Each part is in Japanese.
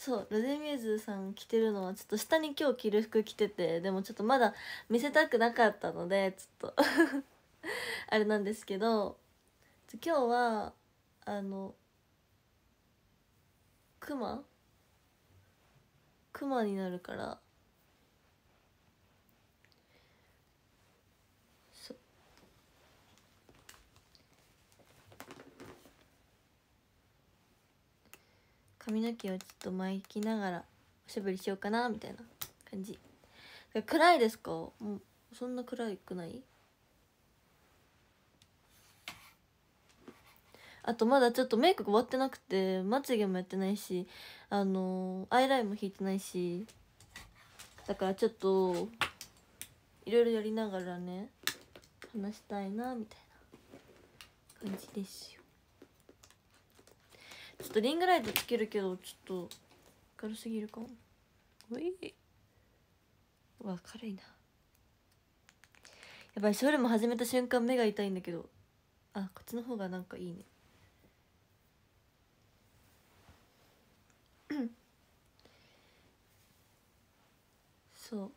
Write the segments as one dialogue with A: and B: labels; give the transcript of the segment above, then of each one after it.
A: そうルゼミューズさん着てるのはちょっと下に今日着る服着ててでもちょっとまだ見せたくなかったのでちょっと あれなんですけど今日はあのクマクマになるから髪の毛をちょっと巻きながらおしゃべりしようかなみたいな感じ暗いですかもうそんな暗くないあとまだちょっとメイクが終わってなくてまつげもやってないしあのー、アイラインも引いてないしだからちょっといろいろやりながらね話したいなみたいな感じですよちょっとリングライトつけるけどちょっと軽すぎるかもういうわ軽いなやばいショールム始めた瞬間目が痛いんだけどあこっちの方がなんかいいね そう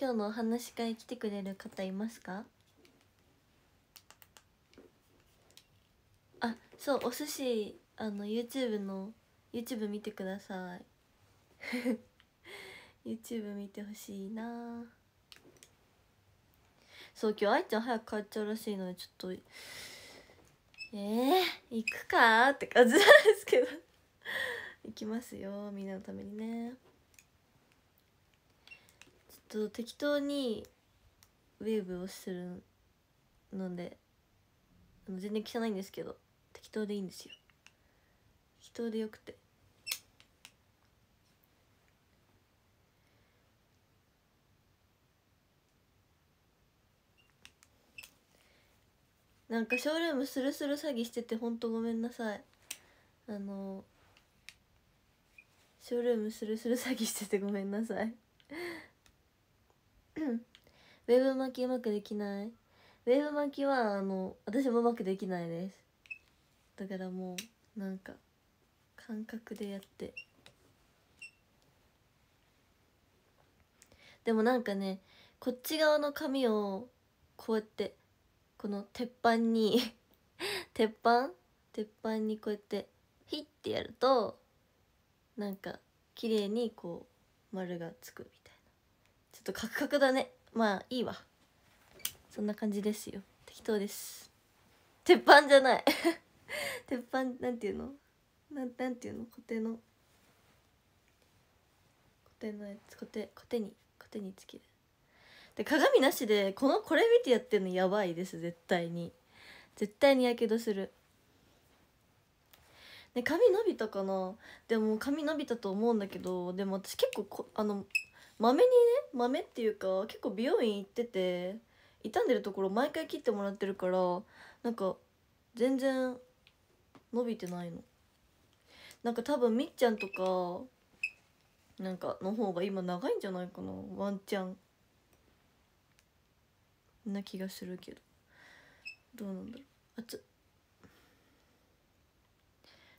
A: 今日のお話会来てくれる方いますかそうお寿司あの YouTube の YouTube 見てください YouTube 見てほしいなそう今日愛ちゃん早く帰っちゃうらしいのでちょっとえー、行くかって感じなんですけど行きますよみんなのためにねちょっと適当にウェーブをするので全然汚いんですけど適当でいいんですよ適当でよくてなんかショールームスルスル詐欺しててほんとごめんなさいあのショールームスルスル詐欺しててごめんなさい ウェーブ巻きうまくできないウェーブ巻きはあの私もうまくできないですだからもうなんか感覚でやってでもなんかねこっち側の紙をこうやってこの鉄板に 鉄板鉄板にこうやってヒッてやるとなんか綺麗にこう丸がつくみたいなちょっとカクカクだねまあいいわそんな感じですよ適当です鉄板じゃない 鉄板なんていうのなんなんていうの固定の固定のやつ固定固定にコテにつけるで鏡なしでこのこれ見てやってるのやばいです絶対に絶対にやけどするで髪伸びたかなでも髪伸びたと思うんだけどでも私結構こあのまめにねまめっていうか結構美容院行ってて傷んでるところ毎回切ってもらってるからなんか全然伸びてないのなんか多分みっちゃんとかなんかの方が今長いんじゃないかなワンチャンな気がするけどどうなんだろう熱っ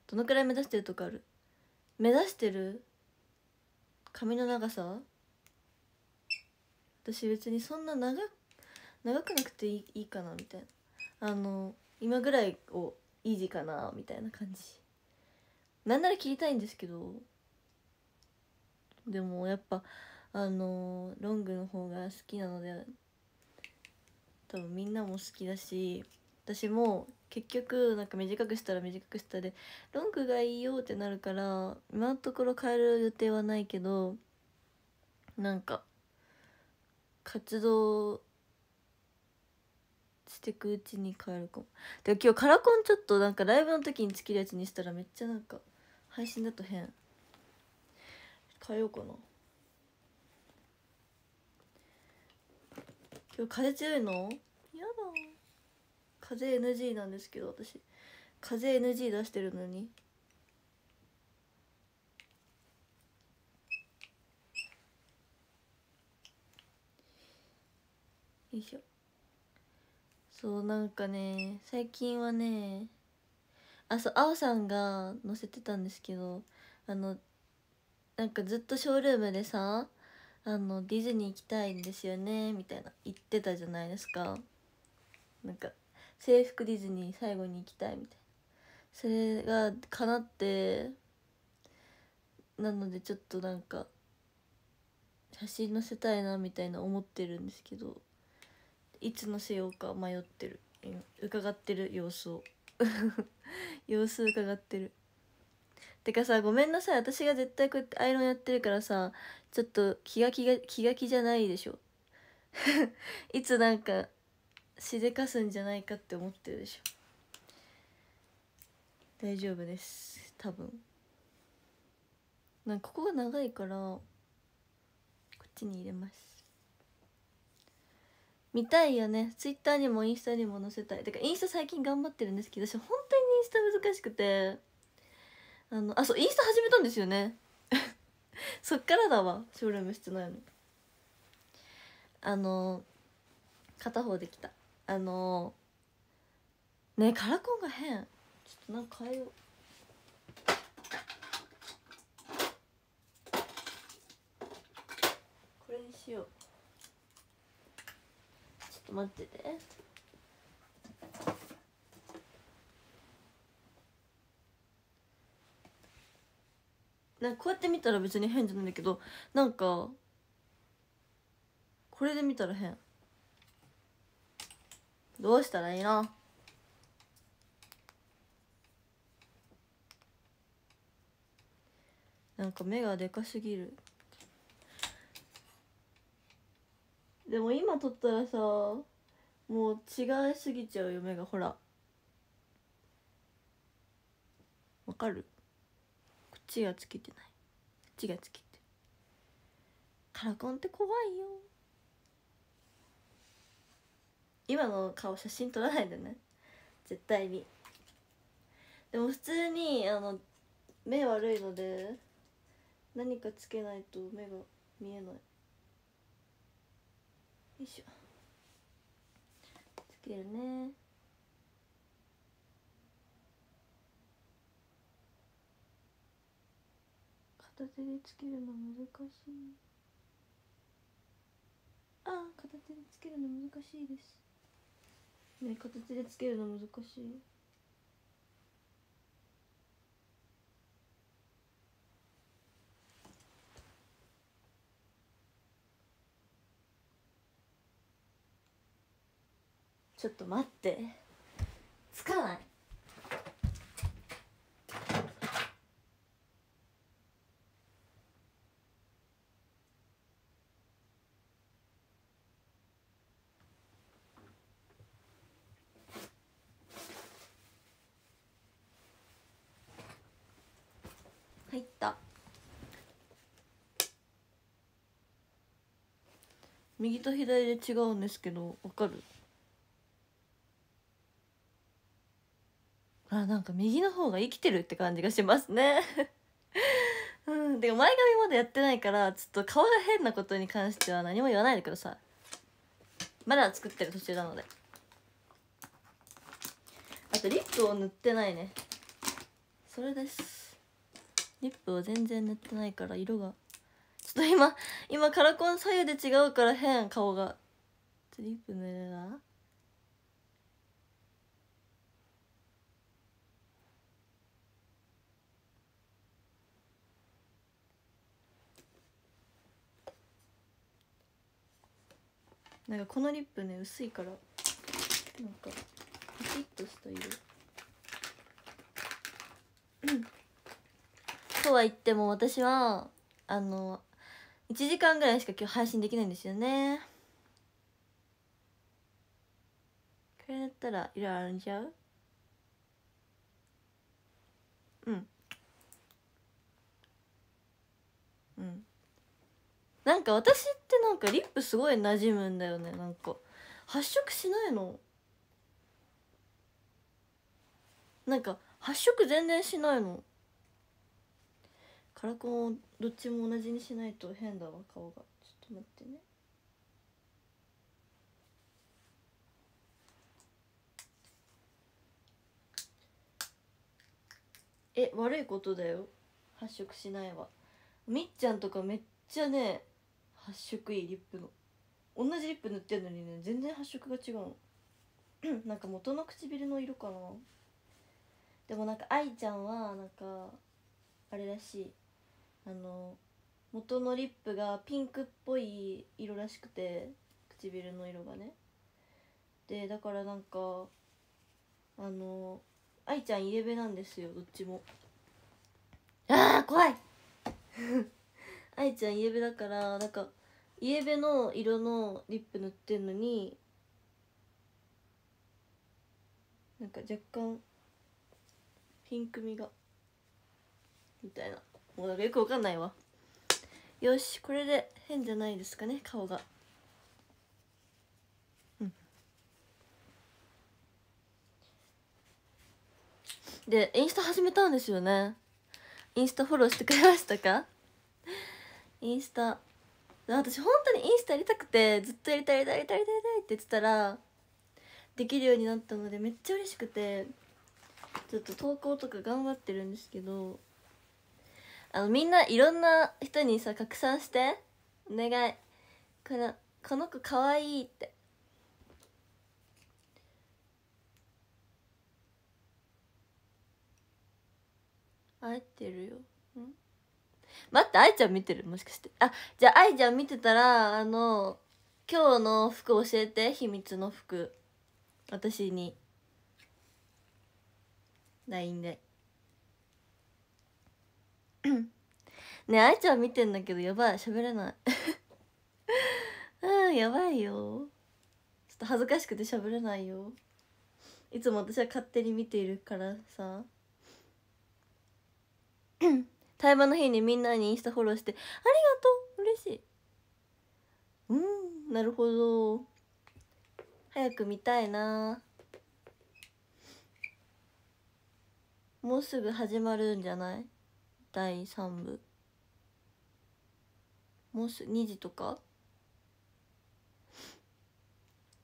A: どのくらい目指してるとかある目指してる髪の長さ私別にそんな長長くなくていいいいかなみたいなあの今ぐらいを維持かなみたいな感じなんなら切りたいんですけどでもやっぱあのロングの方が好きなので多分みんなも好きだし私も結局なんか短くしたら短くしたでロングがいいよってなるから今のところ変える予定はないけどなんか活動してくうちに変えるかもで今日カラコンちょっとなんかライブの時につけるやつにしたらめっちゃなんか配信だと変変えようかな今日風強いのやだ風 NG なんですけど私風 NG 出してるのによいしょそうなんかね最近はねあそうあおさんが載せてたんですけどあのなんかずっとショールームでさあのディズニー行きたいんですよねみたいな言ってたじゃないですかなんか制服ディズニー最後に行きたいみたいなそれが叶ってなのでちょっとなんか写真載せたいなみたいな思ってるんですけどいつのせようか迷ってる伺ってる様子を 様子伺ってるてかさごめんなさい私が絶対こうやってアイロンやってるからさちょっと気が気が気が気じゃないでしょ いつなんかしでかすんじゃないかって思ってるでしょ大丈夫です多分なんかここが長いからこっちに入れます見たいよねツイッターにもインスタにも載せたいだからインスタ最近頑張ってるんですけど私本当にインスタ難しくてあのあそうインスタ始めたんですよね そっからだわ省略してないのあの片方できたあのねカラコンが変ちょっとなんか変えようこれにしようと待ってて。なこうやって見たら別に変じゃないんだけどなんかこれで見たら変どうしたらいいのなんか目がでかすぎる。でも今撮ったらさもう違いすぎちゃうよ目がほらわかるこっちがつけてないこっちがつけてカラコンって怖いよ今の顔写真撮らないでね絶対にでも普通にあの目悪いので何かつけないと目が見えないよいしょつけるね片手でつけるの難しいああ片手でつけるの難しいですね片手でつけるの難しいちょっと待ってつかない入った右と左で違うんですけどわかるなんか右の方が生きてるって感じがしますね うんでも前髪まだやってないからちょっと顔が変なことに関しては何も言わないでくださいまだ作ってる途中なのであとリップを塗ってないねそれですリップを全然塗ってないから色がちょっと今今カラコン左右で違うから変顔がリップ塗るななんかこのリップね薄いからなんかパキッとした色とは言っても私はあの1時間ぐらいしか今日配信できないんですよねこれだったら色あるんちゃううんなんか私ってなんかリップすごい馴染むんだよねなんか発色しないのなんか発色全然しないのカラコンをどっちも同じにしないと変だわ顔がちょっと待ってねえ悪いことだよ発色しないわみっちゃんとかめっちゃね発色いいリップの同じリップ塗ってんのにね全然発色が違うの なんか元の唇の色かなでもなんか愛ちゃんはなんかあれらしいあの元のリップがピンクっぽい色らしくて唇の色がねでだからなんかあの愛ちゃんイレベなんですよどっちもああ怖い 愛ちゃんイレベだからなんかイエベの色のリップ塗ってんのになんか若干ピンクみがみたいなもうかよくわかんないわよしこれで変じゃないですかね顔がうんでインスタ始めたんですよねインスタフォローしてくれましたか インスタ私本当にインスタやりたくてずっとやりたいやりたいやりたいやりたいって言ってたらできるようになったのでめっちゃ嬉しくてちょっと投稿とか頑張ってるんですけどあのみんないろんな人にさ拡散してお願いこのこの子かわいいって会えてるよ待って愛ちゃん見てるもしかしてあじゃあ愛ちゃん見てたらあの今日の服教えて秘密の服私に LINE で ねえ愛ちゃん見てんだけどやばい喋れない うんやばいよちょっと恥ずかしくて喋れないよいつも私は勝手に見ているからさうん対話の日にみんなにインスタフォローしてありがとう嬉しいうんなるほど早く見たいなもうすぐ始まるんじゃない第3部もうすぐ2時とか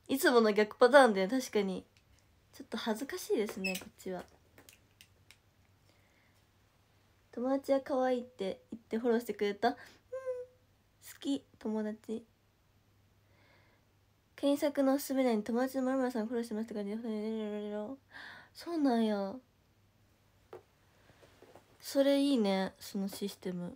A: いつもの逆パターンで確かにちょっと恥ずかしいですねこっちは友達は可愛いって言ってフォローしてくれたうん好き友達検索のおすすめ欄に友達のまるまるさんフォローしてましたからねそうなんやそれいいねそのシステム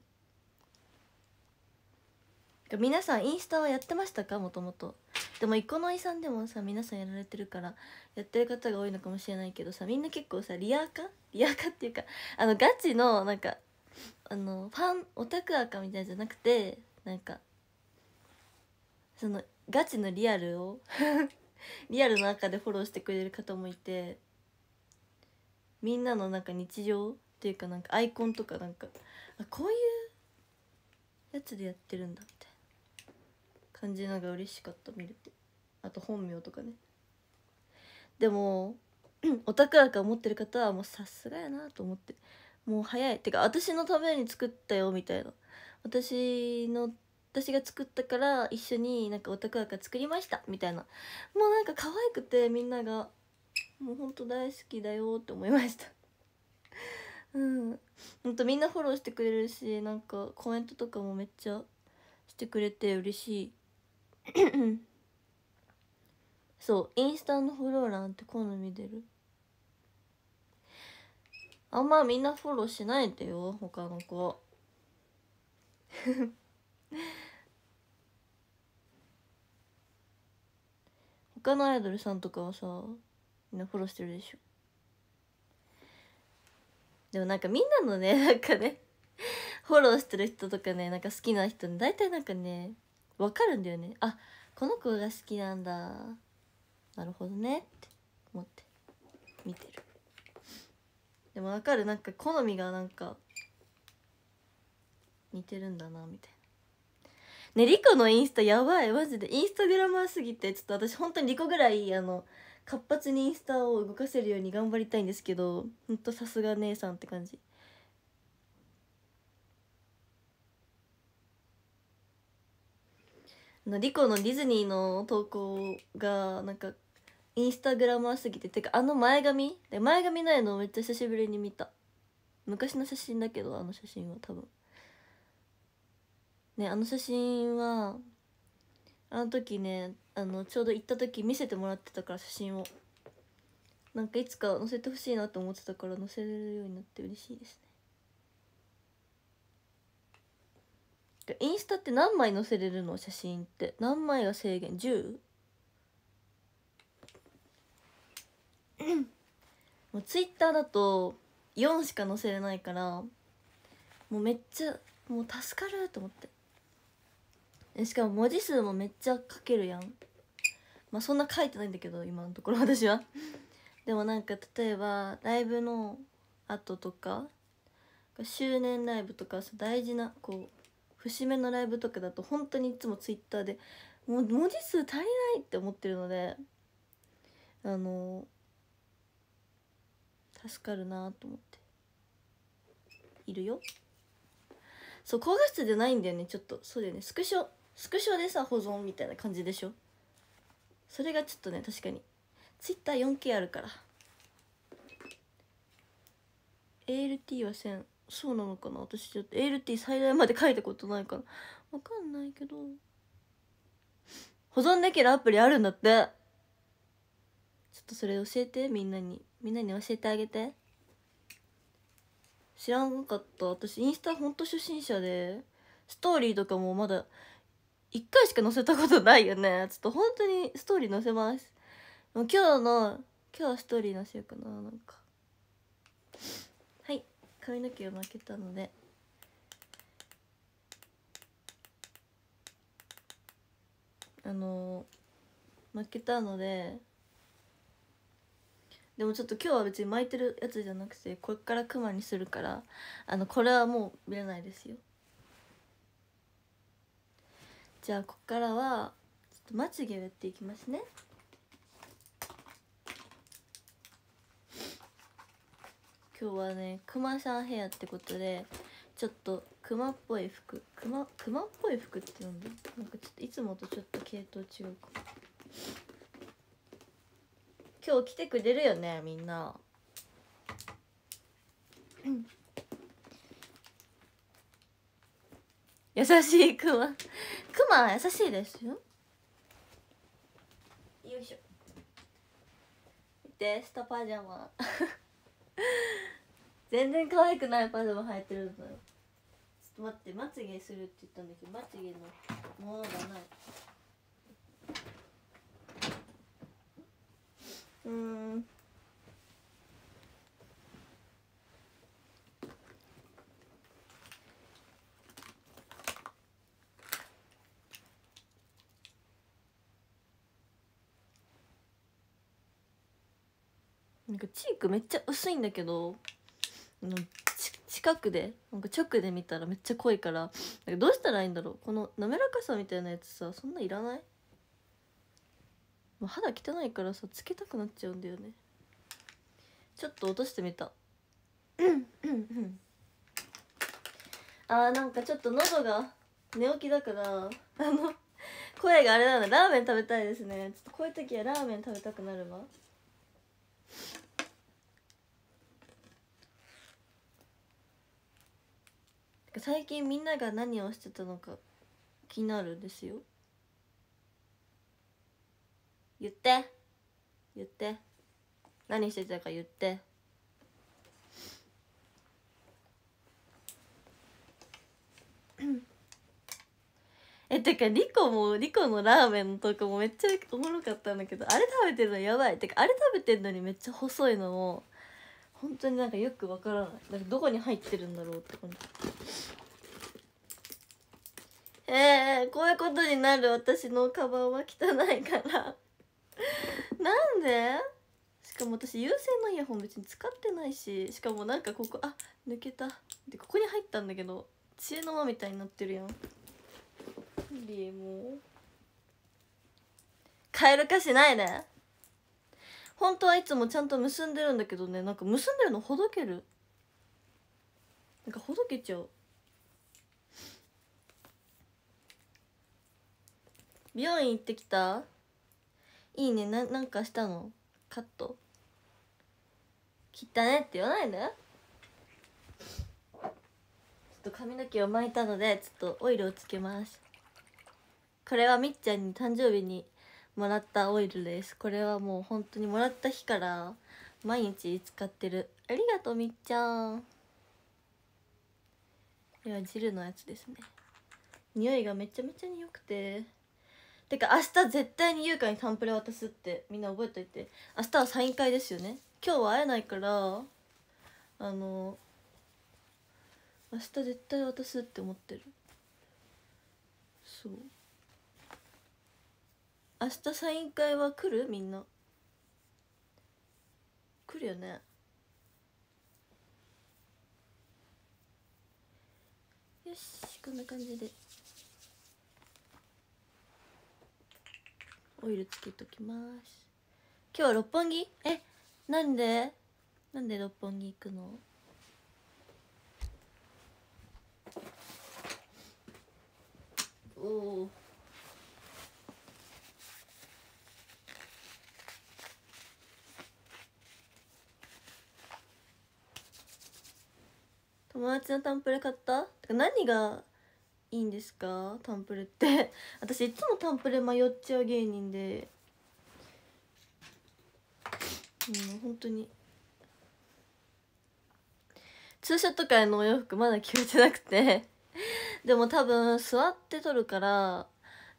A: 皆さんインスタはやってましたかもともとでもイコノイさんでもさ皆さんやられてるからやってる方が多いのかもしれないけどさみんな結構さリアカリアカっていうかあのガチのなんかあのファンオタクアカみたいじゃなくてなんかそのガチのリアルを リアルの赤でフォローしてくれる方もいてみんなのなんか日常っていうかなんかアイコンとかなんかあこういうやつでやってるんだ感じのが嬉しかった見れてあと本名とかねでも オタク枠を持ってる方はもうさすがやなと思ってもう早いてか私のために作ったよみたいな私の私が作ったから一緒になんかオタク枠作りましたみたいなもうなんか可愛くてみんながもうほんと大好きだよって思いました うんほんとみんなフォローしてくれるしなんかコメントとかもめっちゃしてくれて嬉しい そうインスタのフローランって好み出るあんまみんなフォローしないでよ他の子 他のアイドルさんとかはさみんなフォローしてるでしょでもなんかみんなのねなんかね フォローしてる人とかねなんか好きな人大体なんかね分かるんだよねあこの子が好きなんだなるほどねって思って見てるでも分かるなんか好みがなんか似てるんだなみたいなねリコのインスタやばいマジでインスタグラマーすぎてちょっと私本当にリコぐらいあの活発にインスタを動かせるように頑張りたいんですけどほんとさすが姉さんって感じのリコのディズニーの投稿がなんかインスタグラマーすぎててかあの前髪で前髪ないのめっちゃ久しぶりに見た昔の写真だけどあの写真は多分ねあの写真はあの時ねあのちょうど行った時見せてもらってたから写真をなんかいつか載せてほしいなと思ってたから載せれるようになって嬉しいですねインスタって何枚載せれるの写真って何枚が制限 10? もうツイッターだと4しか載せれないからもうめっちゃもう助かると思ってしかも文字数もめっちゃ書けるやんまあそんな書いてないんだけど今のところ私はでもなんか例えばライブの後とか周年ライブとかさ大事なこう節目のライブとかだと本当にいつもツイッターでもう文字数足りないって思ってるのであの助かるなと思っているよそう高画質じゃないんだよねちょっとそうだよねスクショスクショでさ保存みたいな感じでしょそれがちょっとね確かに Twitter4K あるから ALT は1000そうなのかな私ちょっと ALT 最大まで書いたことないからわかんないけど保存できるアプリあるんだってちょっとそれ教えてみんなにみんなに教えてあげて知らんかった私インスタほんと初心者でストーリーとかもまだ1回しか載せたことないよねちょっと本当にストーリー載せます今日の今日はストーリー載せようかななんか髪の毛を負けたのであのー、負けたのででもちょっと今日は別に巻いてるやつじゃなくてこれからクマにするからあのこれはもう見れないですよじゃあここからはちょっとまつげをやっていきますね今日はねクマさんヘアってことでちょっとクマっぽい服クマクマっぽい服ってなんだなんかちょっといつもとちょっと系統違うか今日来てくれるよねみんなうん優しいクマクマ優しいですよよいしょ見てスタパジャマ 全然可愛くないパジャマ履いてるんだよちょっと待ってまつげするって言ったんだけどまつげのものがないうんなんかチークめっちゃ薄いんだけど近くでなんか直で見たらめっちゃ濃いからなんかどうしたらいいんだろうこの滑らかさみたいなやつさそんないらないもう肌汚いからさつけたくなっちゃうんだよねちょっと落としてみたあーなんかちょっと喉が寝起きだからあの声があれなのラーメン食べたいですねちょっとこういう時はラーメン食べたくなるわ最近みんなが何をしてたのか気になるんですよ言って言って何してたか言ってえてかリコもリコのラーメンとかもめっちゃおもろかったんだけどあれ食べてるのやばいてかあれ食べてんのにめっちゃ細いのも本当になんかよくわからないなんかどこに入ってるんだろうって感じえー、こういうことになる私のカバンは汚いからなんでしかも私有線のイヤホン別に使ってないししかもなんかここあ抜けたでここに入ったんだけど知恵の輪みたいになってるやんリエも帰るかしないね本当はいつもちゃんと結んでるんだけどねなんか結んでるのほどけるなんかほどけちゃう美容院行ってきたいいねななんかしたのカット切ったねって言わないで、ね、ちょっと髪の毛を巻いたのでちょっとオイルをつけますこれはみっちゃんに誕生日にもらったオイルですこれはもう本当にもらった日から毎日使ってるありがとうみっちゃんいはジルのやつですね匂いがめちゃめちゃに良くててか明日絶対に優香にサンプル渡すってみんな覚えといて明日はサイン会ですよね今日は会えないからあの明日絶対渡すって思ってるそう明日サイン会は来るみんな来るよねよしこんな感じでオイルつけときます今日は六本木えなんでなんで六本木行くのおお友達のタンプレ買ったてか何がいいんですかタンプレって 私いつもタンプレ迷っちゃう芸人でうん本当にツーショット会のお洋服まだ決めてなくて でも多分座って撮るから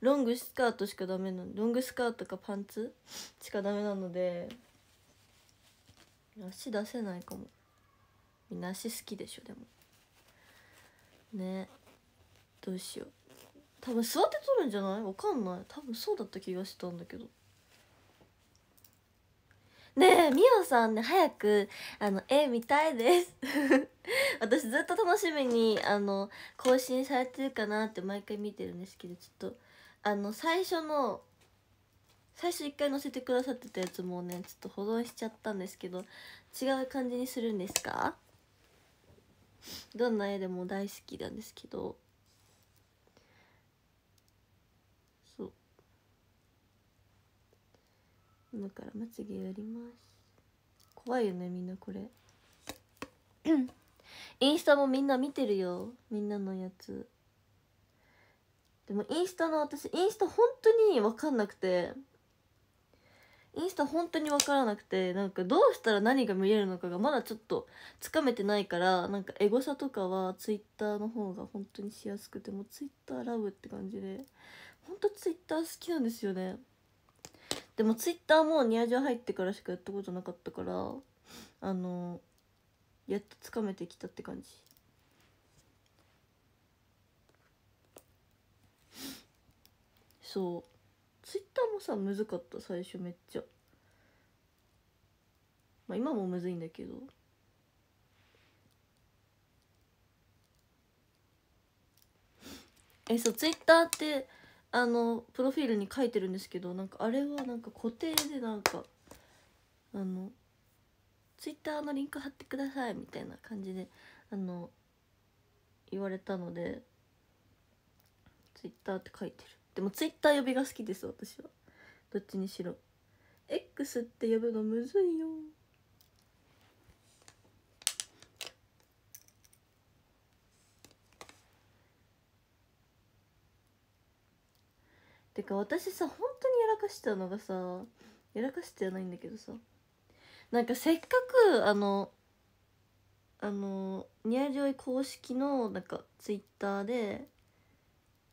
A: ロングスカートしかダメなのロングスカートかパンツしかダメなので足出せないかもみんな足好きでしょでもねどうしよう多分座って撮るんじゃないわかんない多分そうだった気がしたんだけどねえみおさんね早くあの絵見たいです 私ずっと楽しみにあの更新されてるかなって毎回見てるんですけどちょっとあの最初の最初一回載せてくださってたやつもねちょっと保存しちゃったんですけど違う感じにするんですかどんな絵でも大好きなんですけどそう今からまつげやります怖いよねみんなこれ インスタもみんな見てるよみんなのやつでもインスタの私インスタ本当に分かんなくてインスタ本当に分からなくてなんかどうしたら何が見れるのかがまだちょっとつかめてないからなんかエゴサとかはツイッターの方が本当にしやすくてもツイッターラブって感じで本当ツイッター好きなんですよねでもツイッターもニアジャ入ってからしかやったことなかったからあのやっとつかめてきたって感じそうツイッターもさむずかった最初めっちゃまあ今もむずいんだけどえそうツイッターってあのプロフィールに書いてるんですけどなんかあれはなんか固定でなんかあのツイッターのリンク貼ってくださいみたいな感じであの言われたのでツイッターって書いてるでもツイッター呼びが好きです私はどっちにしろ X って呼ぶのむずいよてか私さ本当にやらかしたのがさやらかしてはないんだけどさなんかせっかくあのあのニアジョイ公式のなんかツイッターで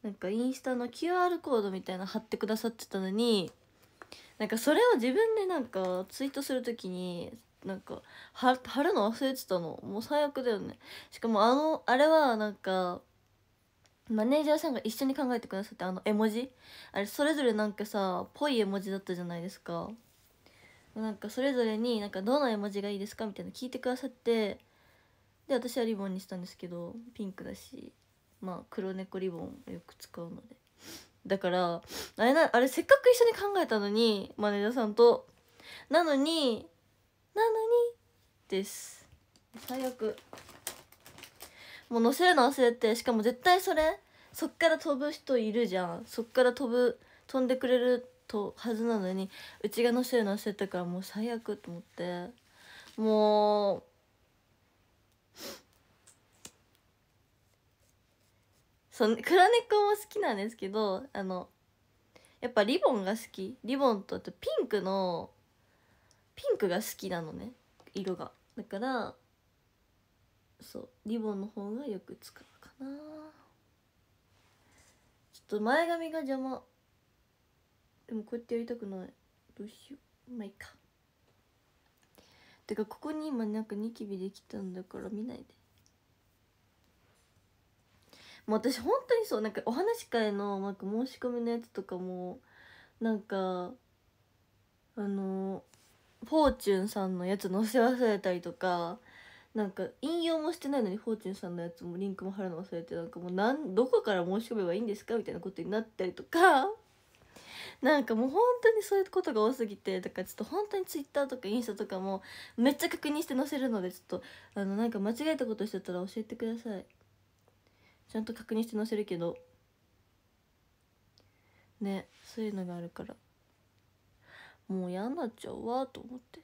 A: なんかインスタの QR コードみたいな貼ってくださってたのになんかそれを自分でなんかツイートする時になんか貼るの忘れてたのもう最悪だよねしかもあのあれはなんかマネージャーさんが一緒に考えてくださってあの絵文字あれそれぞれなんかさぽい絵文字だったじゃないですかなんかそれぞれになんかどの絵文字がいいですかみたいな聞いてくださってで私はリボンにしたんですけどピンクだしまあ黒猫リボンよく使うのでだからあれなあれせっかく一緒に考えたのにマネージャーさんとなのになのにです最悪もう乗せるの忘れてしかも絶対それそっから飛ぶ人いるじゃんそっから飛ぶ飛んでくれるとはずなのにうちが乗せるの忘れたからもう最悪と思ってもうそ黒猫も好きなんですけどあのやっぱリボンが好きリボンとあとピンクのピンクが好きなのね色がだからそうリボンの方がよく使うかなちょっと前髪が邪魔でもこうやってやりたくないどうしようまあいいかてかここに今なんかニキビできたんだから見ないでもう私本当にそうなんかお話し会のなんか申し込みのやつとかもなんかあのフォーチュンさんのやつ載せ忘れたりとかなんか引用もしてないのにフォーチュンさんのやつもリンクも貼るの忘れてなんかもうどこから申し込めばいいんですかみたいなことになったりとかなんかもう本当にそういうことが多すぎてだからちょっと本当にツイッターとかインスタとかもめっちゃ確認して載せるのでちょっとあのなんか間違えたことしちゃったら教えてください。ちゃんと確認して載せるけどねそういうのがあるからもう嫌になっちゃうわと思って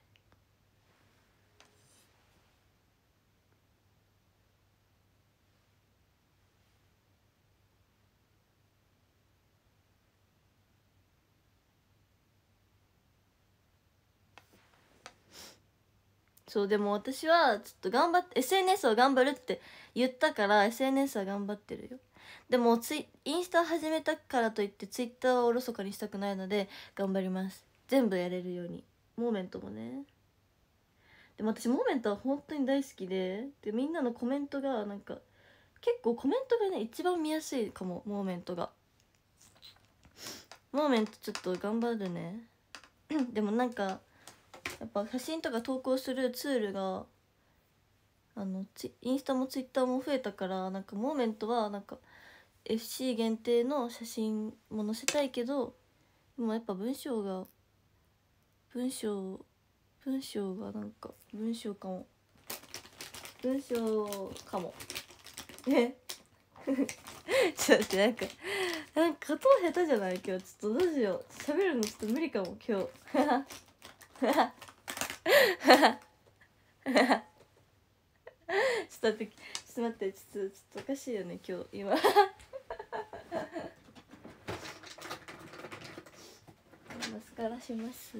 A: そうでも私はちょっと頑張って SNS を頑張るって言ったから SNS は頑張ってるよでもツイインスタ始めたからといってツイッターをおろそかにしたくないので頑張ります全部やれるようにモーメントもねでも私モーメントは本当に大好きででみんなのコメントがなんか結構コメントがね一番見やすいかもモーメントがモーメントちょっと頑張るね でもなんかやっぱ写真とか投稿するツールがあのインスタもツイッターも増えたからなんかモーメントはなんか FC 限定の写真も載せたいけどでもやっぱ文章が文章文章がなんか文章かも文章かもね ちょっと待ってなんかなんか音下手じゃない今日ちょっとどうしよう喋るのちょっと無理かも今日 ちょっと待ってちょっと待ってちょっとちょっとおかしいよね今日今マスカラします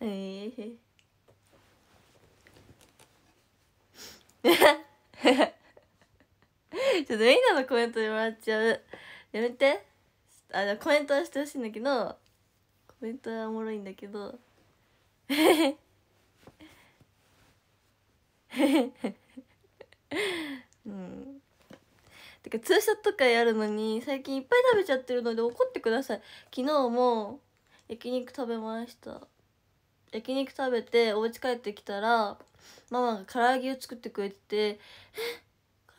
A: えーちょっとみんなのコメントもらっちゃうやめてあコメントはしてほしいんだけどおもろいんだけどうんてかツーショット会やるのに最近いっぱい食べちゃってるので怒ってください昨日も焼肉食べました焼肉食べてお家帰ってきたらママが唐揚げを作ってくれててえ唐揚げ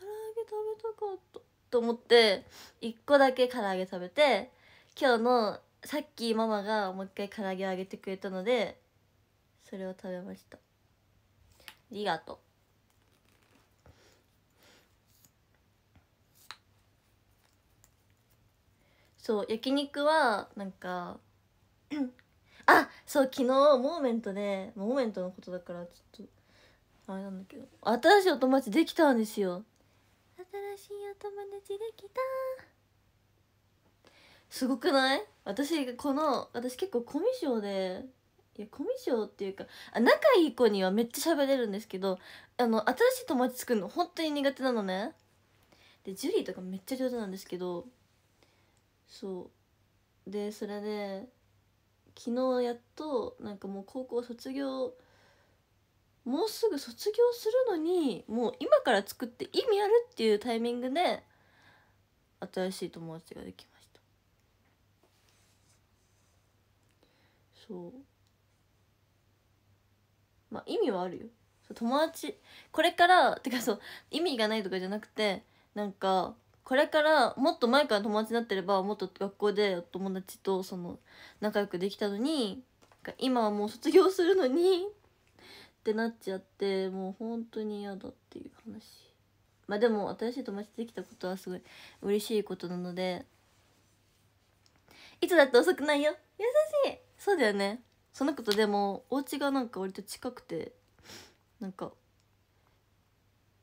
A: 食べたかったと思って1個だけ唐揚げ食べて今日のさっきママがもう一回唐揚げあげてくれたのでそれを食べましたありがとうそう焼肉はなんかあそう昨日モーメントでモーメントのことだからちょっとあれなんだけど新しいお友達できたんですよ新しいお友達できたすごくない私この私結構コミュ障でいやコミュ障っていうかあ仲いい子にはめっちゃ喋れるんですけどあの新しい友達作るの本当に苦手なのねでジュリーとかめっちゃ上手なんですけどそうでそれで昨日やっとなんかもう高校卒業もうすぐ卒業するのにもう今から作って意味あるっていうタイミングで新しい友達ができましたそうまあ意味はあるよ友達これからてかそう意味がないとかじゃなくてなんかこれからもっと前から友達になってればもっと学校で友達とその仲良くできたのに今はもう卒業するのにってなっちゃってもう本当に嫌だっていう話まあでも新しい友達できたことはすごい嬉しいことなのでいつだって遅くないよ優しいそうだよねそのことでもお家がなんか割と近くてなんか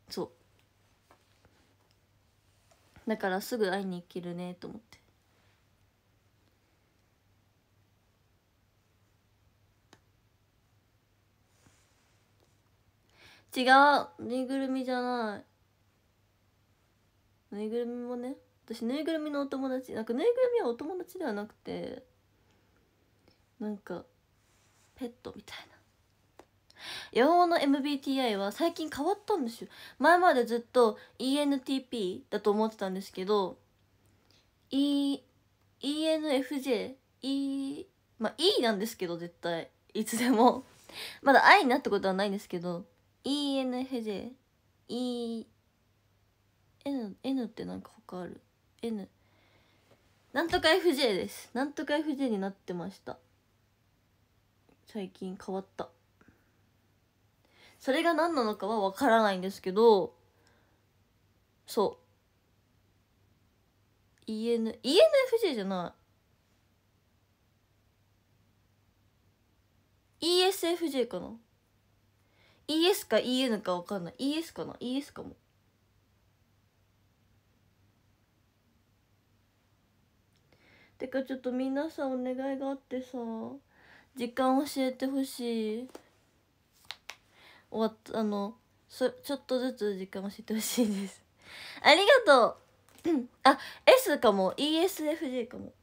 A: そうだからすぐ会いに行けるねと思って違うぬいぐるみじゃないぬいぐるみもね私ぬいぐるみのお友達なんかぬいぐるみはお友達ではなくてなんかペットみたいなヤマの MBTI は最近変わったんですよ前までずっと ENTP だと思ってたんですけど、e、ENFJ、e、まあ E なんですけど絶対いつでもまだ I になったことはないんですけど ENFJ、E、N、N ってなんか他ある N なんとか FJ ですなんとか FJ になってました最近変わったそれが何なのかは分からないんですけどそう EN ENFJ じゃない ESFJ かな ES か EN か分かんない ES かな ES かもてかちょっと皆さんお願いがあってさ時間教えてほしい終わったあのそちょっとずつ時間教えてほしいですありがとうあ S かも ESFJ かも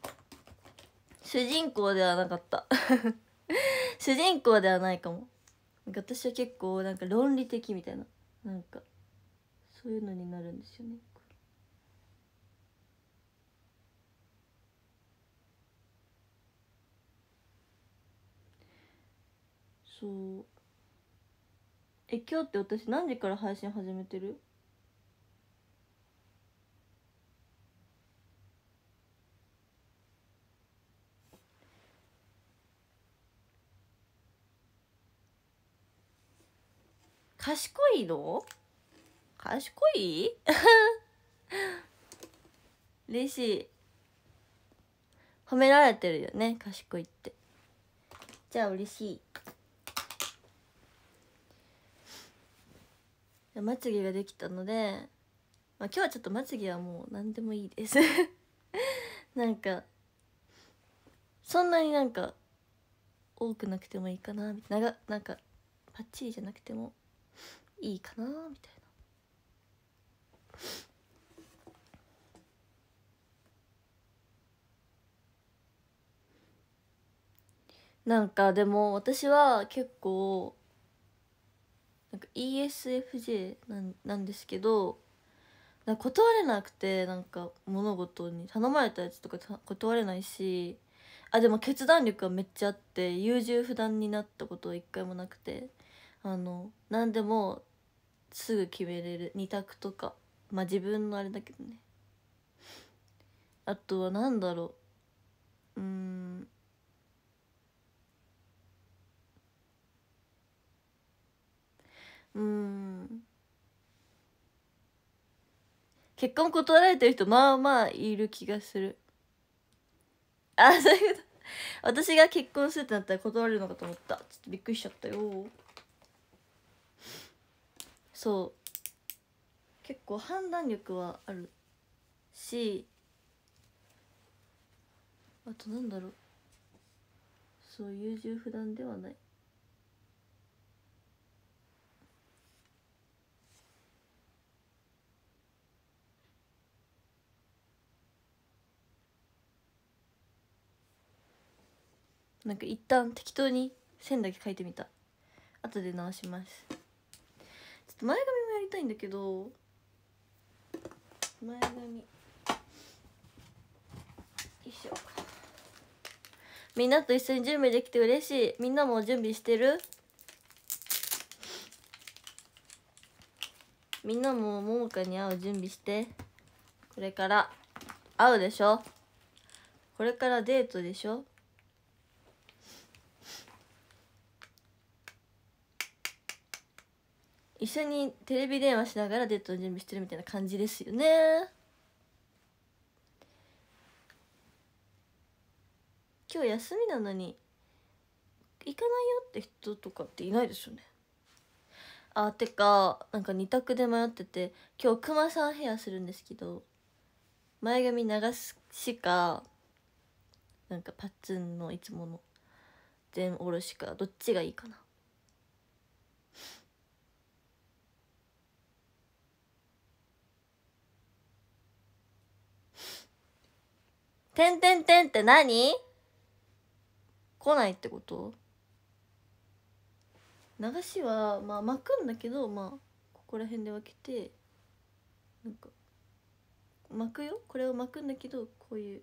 A: 主人公ではなかった 主人公ではないかも私は結構なんか論理的みたいななんかそういうのになるんですよねそうえ今日って私何時から配信始めてる賢いの賢い 嬉しい褒められてるよね賢いってじゃあ嬉しいまつげができたので、まあ、今日はちょっとまつげはもう何でもいいです なんかそんなになんか多くなくてもいいかなみたいななんかパッチリじゃなくてもいいかなみたいな。なんかでも私は結構 ESFJ なんなんですけど断れなくてなんか物事に頼まれたやつとか断れないしあでも決断力はめっちゃあって優柔不断になったことは一回もなくてあの何でもすぐ決めれる2択とかまあ自分のあれだけどねあとは何だろううんうん結婚断られてる人まあまあいる気がするあそういうこと私が結婚するってなったら断れるのかと思ったちょっとびっくりしちゃったよそう結構判断力はあるしあとなんだろうそう優柔不断ではないなんか一旦適当に線だけ書いてみた後で直しますちょっと前髪もやりたいんだけど前髪よいしょみんなと一緒に準備できて嬉しいみんなも準備してるみんなもももかに会う準備してこれから会うでしょこれからデートでしょ一緒にテレビ電話しながらデートの準備してるみたいな感じですよね今日休みなのに行かないよって人とかっていないですよねあてかなんか2択で迷ってて今日クマさんヘアするんですけど前髪流すしかなんかパッツンのいつもの全おろしかどっちがいいかなてんてんてんって何来ないってこと流しはまあ巻くんだけどまあここら辺で分けてなんか巻くよこれを巻くんだけどこういう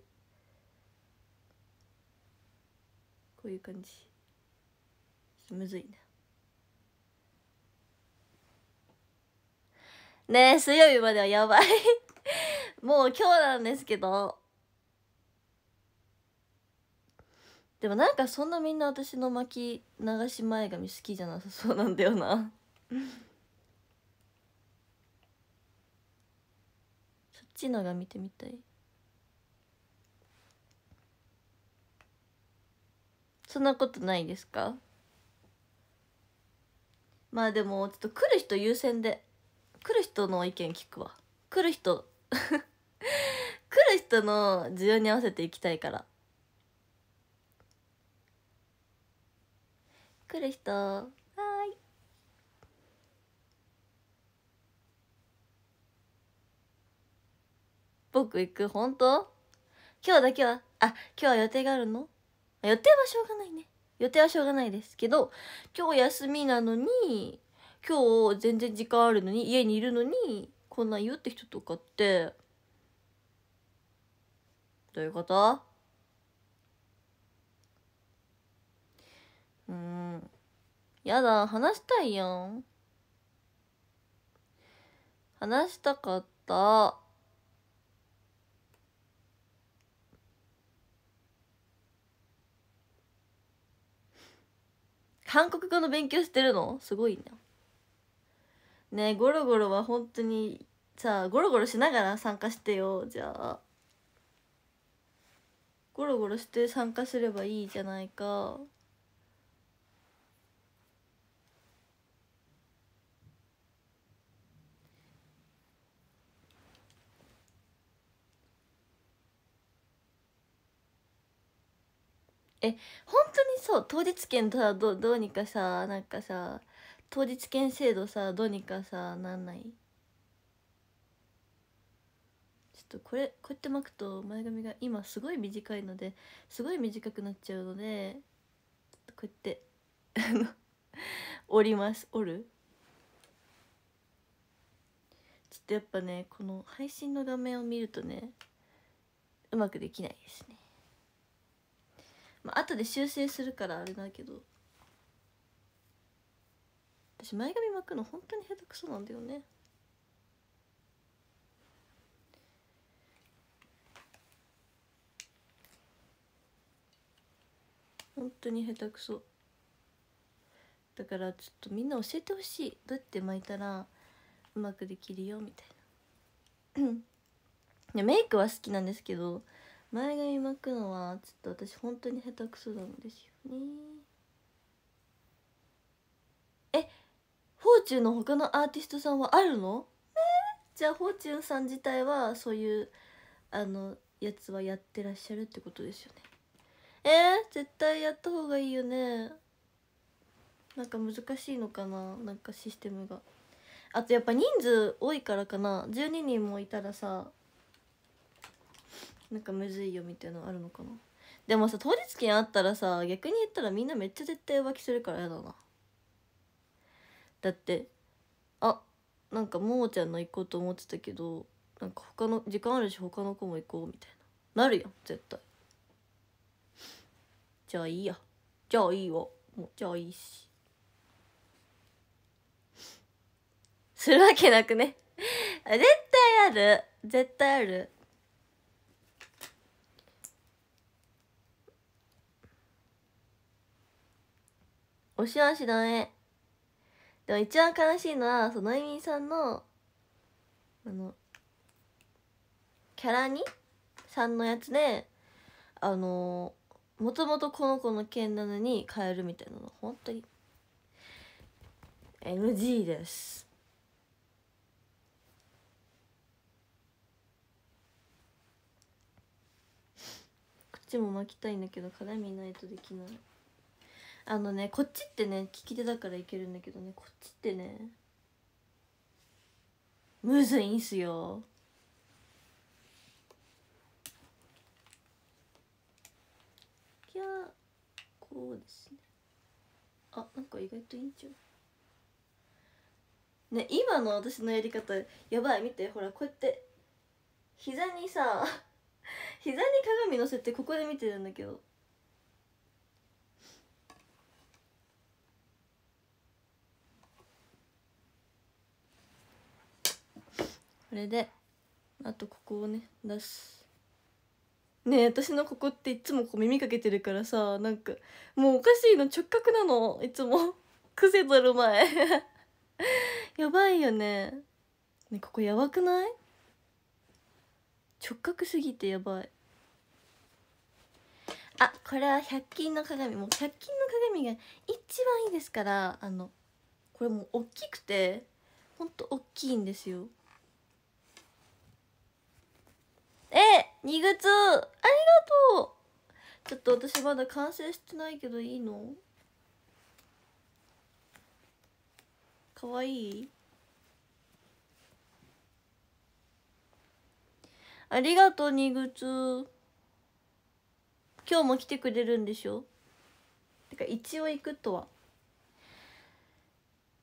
A: こういう感じむずいなねえ水曜日まではやばい もう今日なんですけどでもなんかそんなみんな私の巻き流し前髪好きじゃなさそうなんだよな そっちのが見てみたいそんなことないですかまあでもちょっと来る人優先で来る人の意見聞くわ来る人 来る人の需要に合わせていきたいから来る人はい僕行く本当今日だけはあ今日は予定があるの予定はしょうがないね予定はしょうがないですけど今日休みなのに今日全然時間あるのに家にいるのに来ないよって人とかってどういうことうんやだ、話したいやん。話したかった。韓国語の勉強してるのすごいな。ねえ、ゴロゴロは本当にさ、ゴロゴロしながら参加してよ、じゃあ。ゴロゴロして参加すればいいじゃないか。え本当にそう当日券とさどどうにかさなんかさ当日券制度さどうにかさなんないちょっとこれこうやって巻くと前髪が今すごい短いのですごい短くなっちゃうのでこうやってあの折ります折るちょっとやっぱねこの配信の画面を見るとねうまくできないですねまあ後で修正するからあれだけど私前髪巻くの本当に下手くそなんだよね本当に下手くそだからちょっとみんな教えてほしいどうやって巻いたらうまくできるよみたいな いやメイクは好きなんですけど前髪巻くのはちょっと私本当に下手くそなんですよねえフォーチュンの他のアーティストさんはあるのえー、じゃあフォーチュンさん自体はそういうあのやつはやってらっしゃるってことですよねえー、絶対やった方がいいよねなんか難しいのかななんかシステムがあとやっぱ人数多いからかな12人もいたらさなんかむずいよみたいなのあるのかなでもさ当日券あったらさ逆に言ったらみんなめっちゃ絶対浮気するからやだなだってあなんかももちゃんの行こうと思ってたけどなんか他の時間あるし他の子も行こうみたいななるやん絶対じゃあいいやじゃあいいわもうじゃあいいしするわけなくね絶対ある絶対あるおしわしだえでも一番悲しいのは、そのえみさんの、あの、キャラにさんのやつで、あのー、もともとこの子の件なのに変えるみたいなの、本当に。NG です。こっちも巻きたいんだけど、鏡ないとできない。あのねこっちってね利き手だからいけるんだけどねこっちってねむずいんすよきゃこうですねあなんか意外といいんちゃうね今の私のやり方やばい見てほらこうやって膝にさ膝に鏡乗せてここで見てるんだけどこれであとここをね出すね私のここっていつもこう耳かけてるからさなんかもうおかしいの直角なのいつも 癖取る前 やばいよねねここやばくない直角すぎてやばいあこれは100均の鏡もう100均の鏡が一番いいですからあのこれもう大きくてほんと大きいんですよえ二月ありがとうちょっと私まだ完成してないけどいいのかわいいありがとう二月今日も来てくれるんでしょてか一応行くとは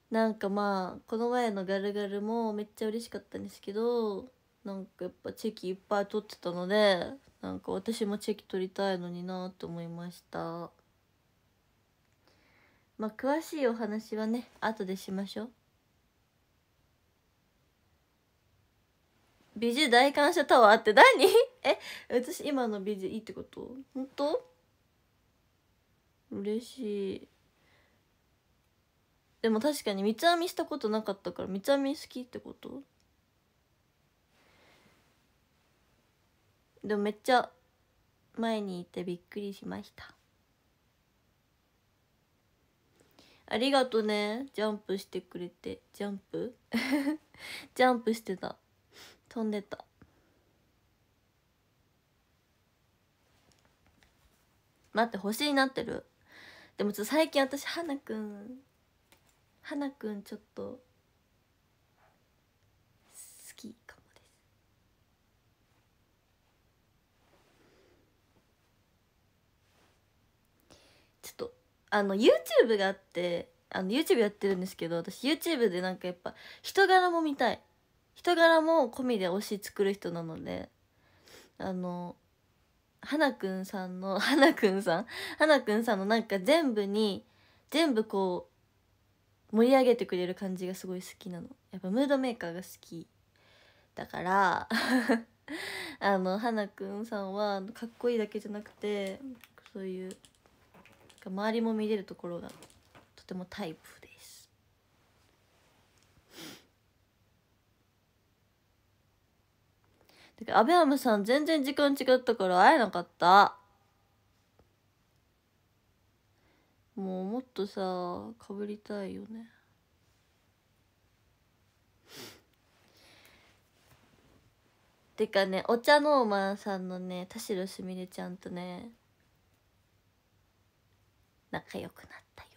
A: なんかまあこの前の「ガルガル」もめっちゃ嬉しかったんですけどなんかやっぱチェキいっぱい取ってたのでなんか私もチェキ取りたいのになと思いましたまあ詳しいお話はね後でしましょう美女大感謝タワーって何 え私今の美女いいってこと本当嬉しいでも確かに三つ編みしたことなかったから三つ編み好きってことでもめっちゃ前にいてびっくりしましたありがとねジャンプしてくれてジャンプ ジャンプしてた飛んでた待って星になってるでもちょっと最近私花くん花くんちょっとあの YouTube があってあの YouTube やってるんですけど私 YouTube でなんかやっぱ人柄も見たい人柄も込みで推し作る人なのであの花くんさんの 花くんさん花くんさんのなんか全部に全部こう盛り上げてくれる感じがすごい好きなのやっぱムードメーカーが好きだから あの花くんさんはかっこいいだけじゃなくてそういうか周りも見れるところがとてもタイプですてからアアムさん全然時間違ったから会えなかったもうもっとさかぶりたいよねてかねお茶ノーマンさんのね田代すみれちゃんとね仲良くなったよ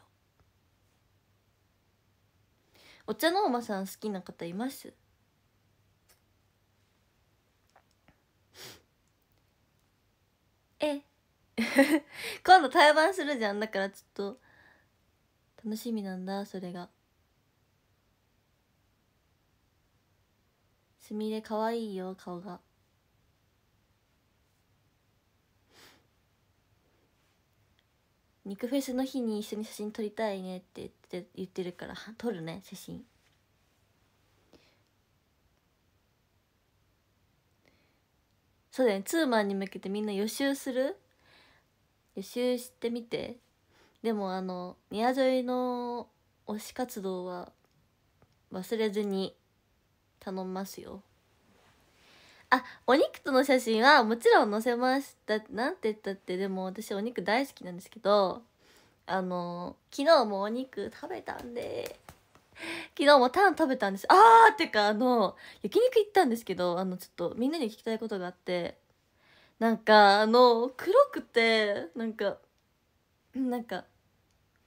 A: お茶のおばさん好きな方いますえ 今度対バンするじゃんだからちょっと楽しみなんだそれがすみれかわいいよ顔が肉フェスの日に一緒に写真撮りたいねって言って言ってるから撮るね写真そうだよねツーマンに向けてみんな予習する予習してみてでもあの宮添の推し活動は忘れずに頼ますよあお肉との写真はもちろん載せましたなんて言ったってでも私お肉大好きなんですけどあの昨日もお肉食べたんで昨日もタン食べたんですあーってかあの焼肉行ったんですけどあのちょっとみんなに聞きたいことがあってなんかあの黒くてなんかなんか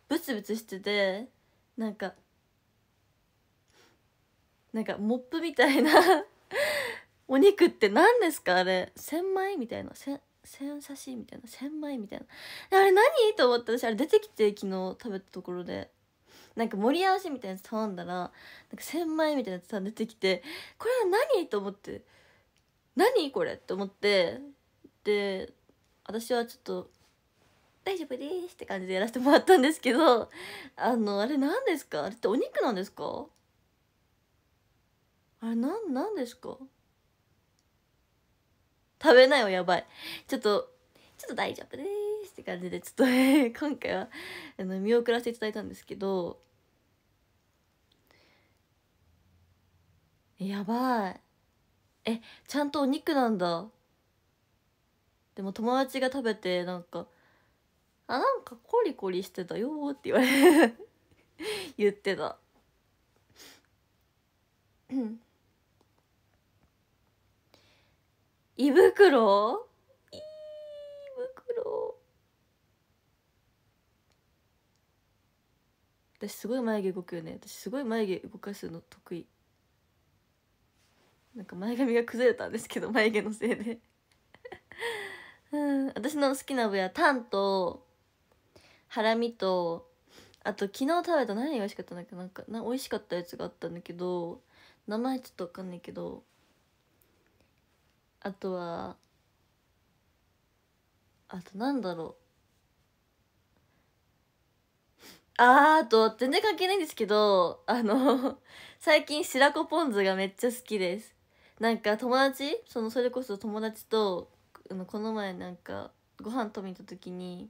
A: ブツブツしててなんかなんかモップみたいなお肉って何ですかあれ千枚みたいな千千刺しみたいな千枚みたいなあれ何と思って私あれ出てきて昨日食べたところでなんか盛り合わせみたいなやつ頼んだらなんか千枚みたいなやつ出てきてこれは何と思って何これって思ってで私はちょっと大丈夫ですって感じでやらせてもらったんですけどあのあれ何ですかあれってお肉なんですかあれなんなんですか食べないよやばいちょっとちょっと大丈夫ですって感じでちょっと 今回はあの見送らせていただいたんですけどやばいえちゃんとお肉なんだでも友達が食べてなんか「あなんかコリコリしてたよ」って言われ 言ってたうん胃袋胃袋私すごい眉毛動くよね私すごい眉毛動かすの得意なんか前髪が崩れたんですけど眉毛のせいでうん私の好きな部屋タンとハラミとあと昨日食べた何が美味しかったんだっけなんかな美味しかったやつがあったんだけど名前ちょっと分かんないけどあとはあとなんだろうあーあと全然関係ないんですけどあの最近白子ポン酢がめっちゃ好きですなんか友達そのそれこそ友達とこの前なんかご飯食べに行った時に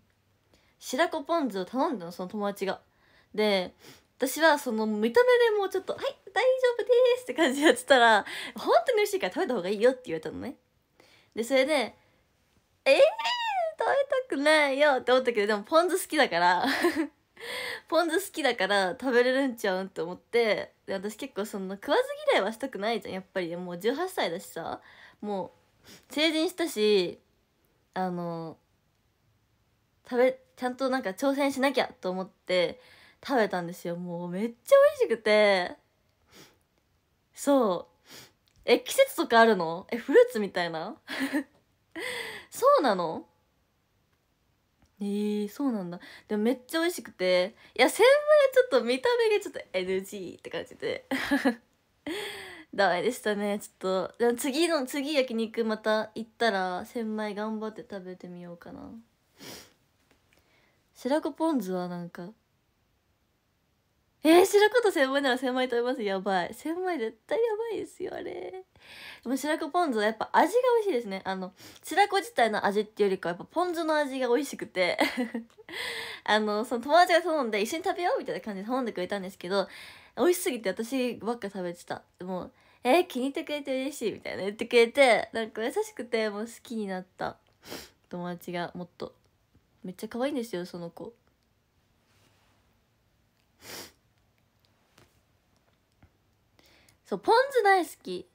A: 白子ポン酢を頼んだのその友達がで私はその見た目でもうちょっと「はい大丈夫です」って感じでやってたら「本当に美味しいから食べた方がいいよ」って言われたのねでそれで「えー、食べたくないよ」って思ったけどでもポン酢好きだから ポン酢好きだから食べれるんちゃうんって思ってで私結構そんな食わず嫌いはしたくないじゃんやっぱりもう18歳だしさもう成人したしあの食べちゃんとなんか挑戦しなきゃと思って食べたんですよもうめっちゃ美味しくてそうえ季節とかあるのえフルーツみたいな そうなのえー、そうなんだでもめっちゃ美味しくていや先輩ちょっと見た目がちょっと NG って感じで ダメでしたねちょっとでも次の次焼肉また行ったら千枚頑張って食べてみようかな白子ポン酢はなんかえー、白子と千枚なら千枚食べますやばい千枚絶対やばいですよあれでも白子ポン酢はやっぱ味が美味しいですねあの白子自体の味っていうよりかはやっぱポン酢の味が美味しくて あのその友達が頼んで一緒に食べようみたいな感じで頼んでくれたんですけど美味しすぎて私ばっか食べてたもうえー、気に入ってくれて嬉しいみたいな言ってくれてなんか優しくてもう好きになった友達がもっとめっちゃ可愛いんですよその子そうポン酢大好き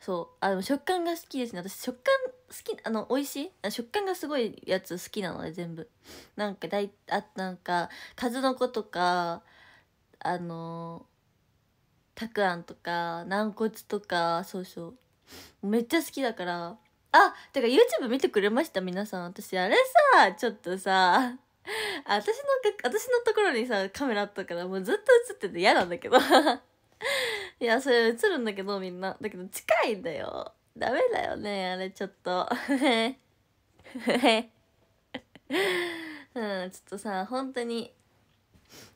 A: そうあでも食感が好きですね私食感好きあの美味しい食感がすごいやつ好きなので全部なんかだいあなんか数の子とかあのたくあんとか軟骨とかそうそうめっちゃ好きだからあてか YouTube 見てくれました皆さん私あれさちょっとさあ私の私のところにさカメラあったからもうずっと映ってて嫌なんだけど いやそれ映るんだけどみんなだけど近いんだよダメだよねあれちょっと うんちょっとさ本当に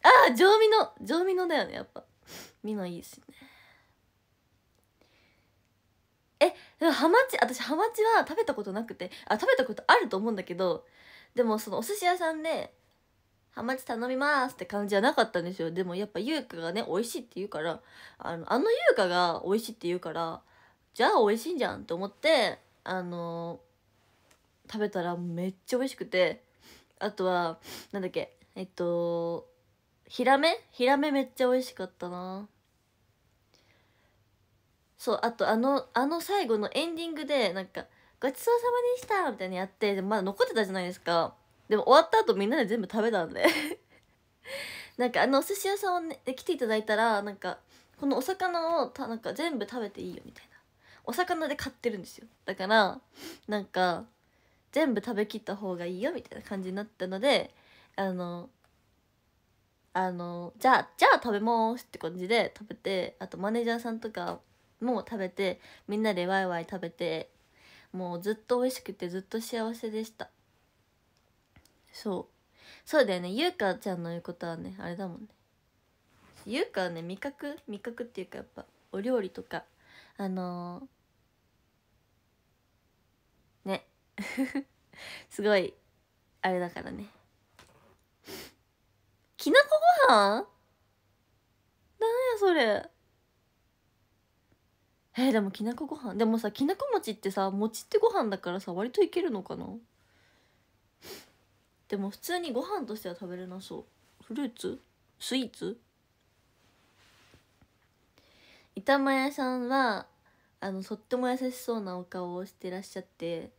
A: ああ常味の常味のだよねやっぱ美のいいしねえでもハマチ私ハマチは食べたことなくてあ食べたことあると思うんだけどでもそのお寿司屋さんで「ハマチ頼みます」って感じじゃなかったんですよでもやっぱ優香がね美味しいって言うからあのあの優香が美味しいって言うからじゃあ美味しいんじゃんと思ってあのー、食べたらめっちゃ美味しくてあとはなんだっけえっとヒラメヒラメめっちゃ美味しかったなそうあとあのあの最後のエンディングでなんか「ごちそうさまでしたみたいにやってでまだ残ってたじゃないですかでも終わった後みんなで全部食べたんで なんかあのお寿司屋さんを、ね、来ていただいたらなんかこのお魚をたなんか全部食べていいよみたいなお魚で買ってるんですよだからなんか全部食べきった方がいいよみたいな感じになったのであのあのじゃあじゃあ食べますって感じで食べてあとマネージャーさんとかも食べてみんなでワイワイ食べてもうずっと美味しくてずっと幸せでしたそうそうだよね優香ちゃんの言うことはねあれだもんね優香はね味覚味覚っていうかやっぱお料理とかあのー、ね すごいあれだからねきなこご飯なんやそれえー、でもきなこご飯でもさきなこ餅ってさ餅ってご飯だからさ割といけるのかなでも普通にご飯としては食べれなそうフルーツスイーツ板前さんはあのとっても優しそうなお顔をしてらっしゃって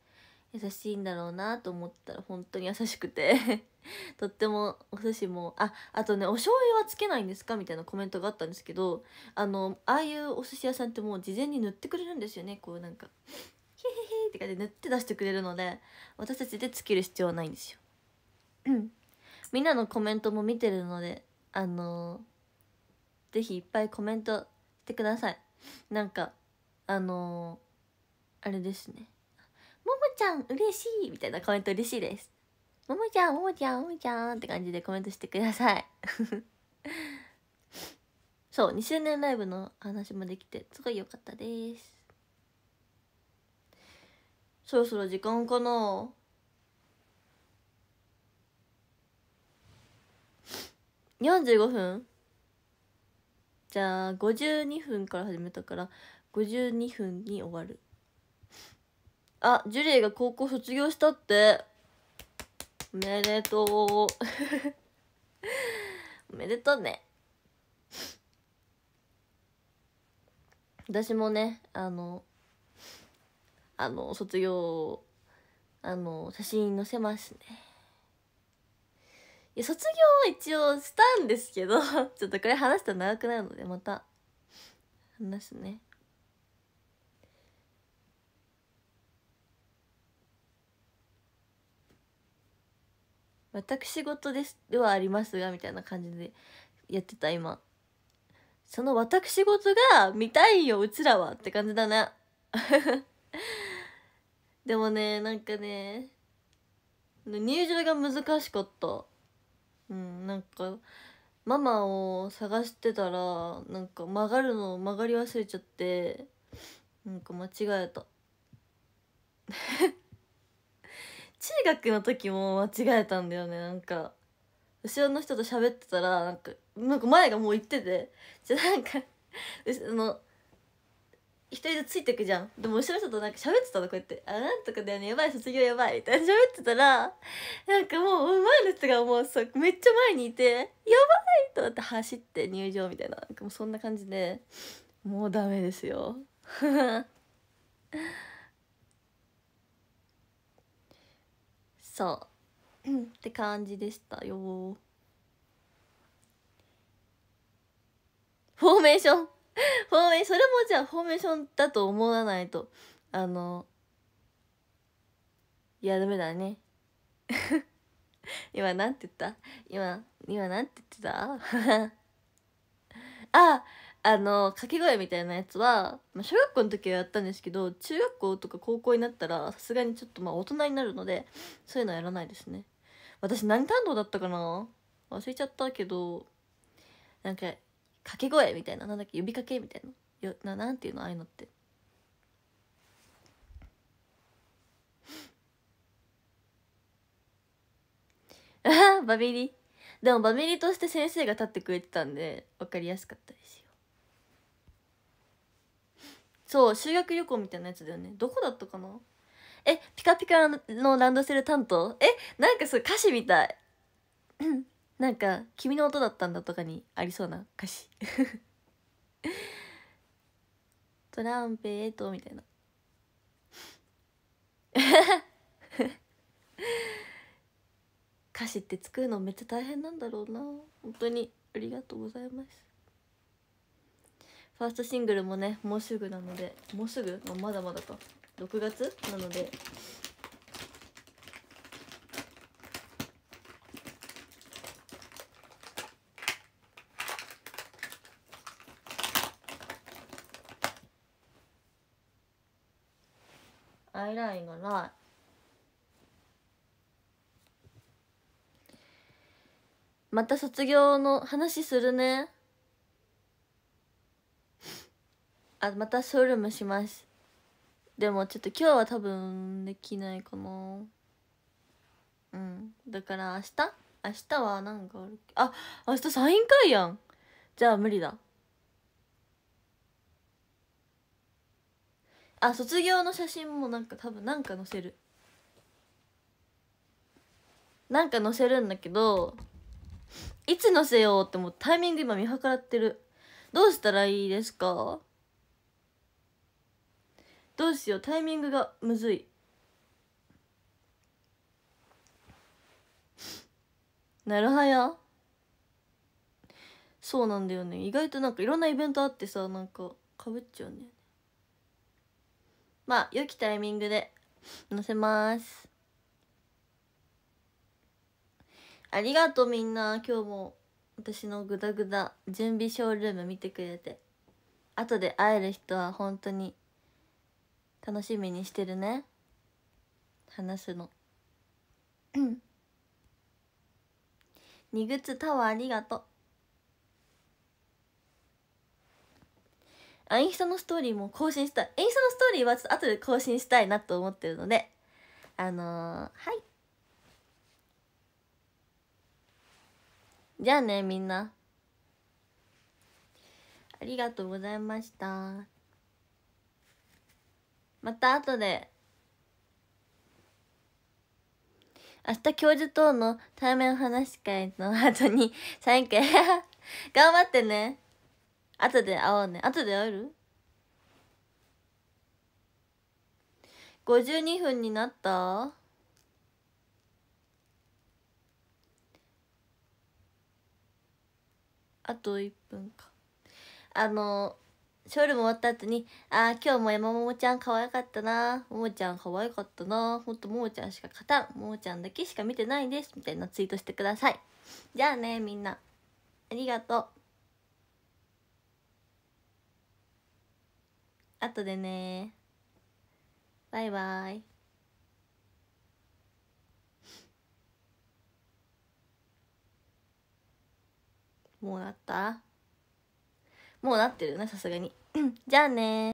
A: 優しいんだろうなと思ったら本当に優しくて とってもお寿司もああとねお醤油はつけないんですかみたいなコメントがあったんですけどあのああいうお寿司屋さんってもう事前に塗ってくれるんですよねこうなんか「ヒヒヒ」ってかで塗って出してくれるので私たちでつける必要はないんですよ。うん、みんなのコメントも見てるのであのー、ぜひいっぱいコメントしてくださいなんかあのー、あれですね「ももちゃん嬉しい」みたいなコメント嬉しいですももちゃん、ももちゃん、ももちゃんって感じでコメントしてください。そう、2周年ライブの話もできて、すごい良かったです。そろそろ時間かな45分じゃあ52分から始めたから52分に終わるあジュリーが高校卒業したっておめでとう おめでとうね私もねあのあの卒業あの写真載せますねいや卒業一応したんですけど ちょっとこれ話したら長くなるのでまた話すね私事ですではありますがみたいな感じでやってた今その私事が見たいようちらはって感じだな でもねなんかね入場が難しかったうんなんかママを探してたらなんか曲がるのを曲がり忘れちゃってなんか間違えた中学の時も間違えたんだよねなんか後ろの人と喋ってたらなんかなんか前がもう行っててじゃなんかあの一人でついてくじゃんでも後ろの人となんか喋ってたのこうやって「あなんとかだよねやばい卒業やばい」っていな喋ってたらなんかもう前の人がもうさめっちゃ前にいて「やばい!」と思って走って入場みたいななんかもうそんな感じでもうダメですよ。そうって感じでしたよフォーメーションフォーメーそれもじゃあフォーメーションだと思わないとあのいやダメだね 今なんて言った今今なんて言ってた ああの掛け声みたいなやつは、まあ、小学校の時はやったんですけど中学校とか高校になったらさすがにちょっとまあ大人になるのでそういうのはやらないですね私何担当だったかな忘れちゃったけどなんか掛け声みたいななんだっけ呼びかけみたいなよななんていうのああいうのってあ バビリでもバビリとして先生が立ってくれてたんで分かりやすかったですそう修学旅行みたいなやつだよねどこだったかなえピカピカのランドセル担当えなんかそう歌詞みたい なんか「君の音だったんだ」とかにありそうな歌詞 トランペットみたいな 歌詞って作るのめっちゃ大変なんだろうな本当にありがとうございますファーストシングルもねもうすぐなのでもうすぐ、まあ、まだまだか6月なのでアイラインがないまた卒業の話するねあまたショールームしますでもちょっと今日は多分できないかなうんだから明日明日は何かあるあ明日サイン会やんじゃあ無理だあ卒業の写真もなんか多分なんか載せるなんか載せるんだけどいつ載せようってもうタイミング今見計らってるどうしたらいいですかどうしようタイミングがむずいなるはやそうなんだよね意外となんかいろんなイベントあってさなんかかぶっちゃうんだよねまあ良きタイミングで載せますありがとうみんな今日も私のグダグダ準備ショールーム見てくれて後で会える人は本当に楽しみにしてるね話すのうんにぐタワーありがとうあインスタのストーリーも更新したいインスタのストーリーはちょっと後で更新したいなと思ってるのであのー、はいじゃあねみんなありがとうございましたまた後で明日教授等の対面話し会の後に サイン会 頑張ってね後で会おうね後で会える52分になったあと1分かあのショールも終わった後に、あー、今日も山桃ちゃん可愛かったな。ももちゃん可愛かったな。ほんとももちゃんしか勝たん。ももちゃんだけしか見てないです。みたいなツイートしてください。じゃあね、みんな。ありがとう。あとでねバイバイ。もうなったもうなってるな、さすがに。じゃあね